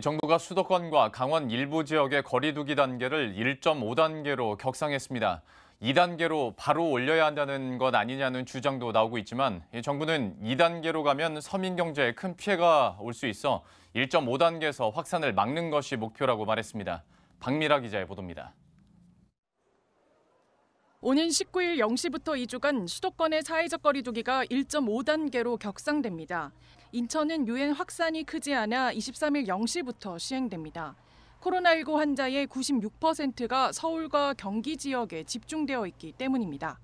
정부가 수도권과 강원 일부 지역의 거리두기 단계를 1.5단계로 격상했습니다. 2단계로 바로 올려야 한다는 것 아니냐는 주장도 나오고 있지만 정부는 2단계로 가면 서민 경제에 큰 피해가 올 수 있어 1.5단계에서 확산을 막는 것이 목표라고 말했습니다. 박미라 기자의 보도입니다. 오는 19일 0시부터 2주간 수도권의 사회적 거리두기가 1.5단계로 격상됩니다. 인천은 유엔 확산이 크지 않아 23일 0시부터 시행됩니다. 코로나19 환자의 96%가 서울과 경기 지역에 집중되어 있기 때문입니다.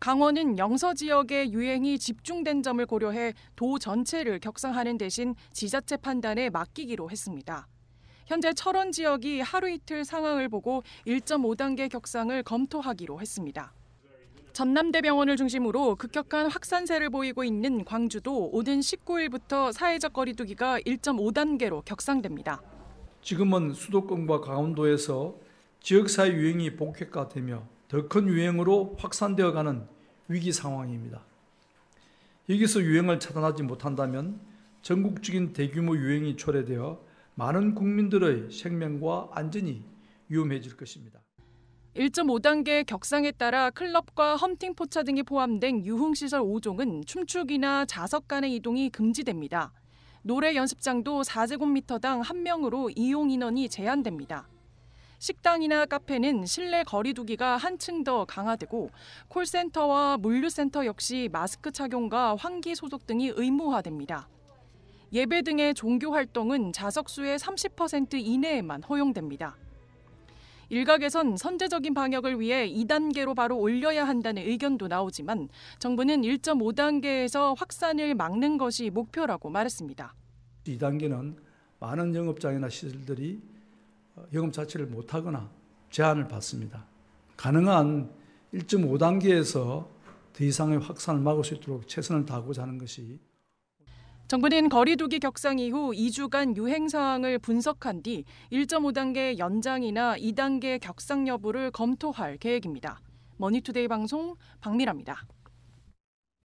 강원은 영서 지역의 유행이 집중된 점을 고려해 도 전체를 격상하는 대신 지자체 판단에 맡기기로 했습니다. 현재 철원 지역이 하루 이틀 상황을 보고 1.5단계 격상을 검토하기로 했습니다. 전남대병원을 중심으로 급격한 확산세를 보이고 있는 광주도 오는 19일부터 사회적 거리두기가 1.5단계로 격상됩니다. 지금은 수도권과 강원도에서 지역사회 유행이 복격화되며 더 큰 유행으로 확산되어가는 위기 상황입니다. 여기서 유행을 차단하지 못한다면 전국적인 대규모 유행이 초래되어 많은 국민들의 생명과 안전이 위험해질 것입니다. 1.5단계 격상에 따라 클럽과 험팅 포차 등이 포함된 유흥시설 5종은 춤추기나 좌석 간의 이동이 금지됩니다. 노래 연습장도 4제곱미터당 1명으로 이용 인원이 제한됩니다. 식당이나 카페는 실내 거리두기가 한층 더 강화되고 콜센터와 물류센터 역시 마스크 착용과 환기 소독 등이 의무화됩니다. 예배 등의 종교 활동은 자석수의30% 이내에만 허용됩니다. 일각에선 선제적인 방역을 위해 2단계로 바로 올려야 한다는 의견도 나오지만 정부는 1.5단계에서 확산을 막는 것이 목표라고 말했습니다. 2단계는 많은 영업장이나 시설들이 영업 어, 자체를 못하거나 제한을 받습니다. 가능한 1.5단계에서 더 이상의 확산을 막을 수 있도록 최선을 다하고자 하는 것이 정부는 거리두기 격상 이후 2주간 유행 사항을 분석한 뒤 1.5단계 연장이나 2단계 격상 여부를 검토할 계획입니다. 머니투데이 방송 박미라입니다.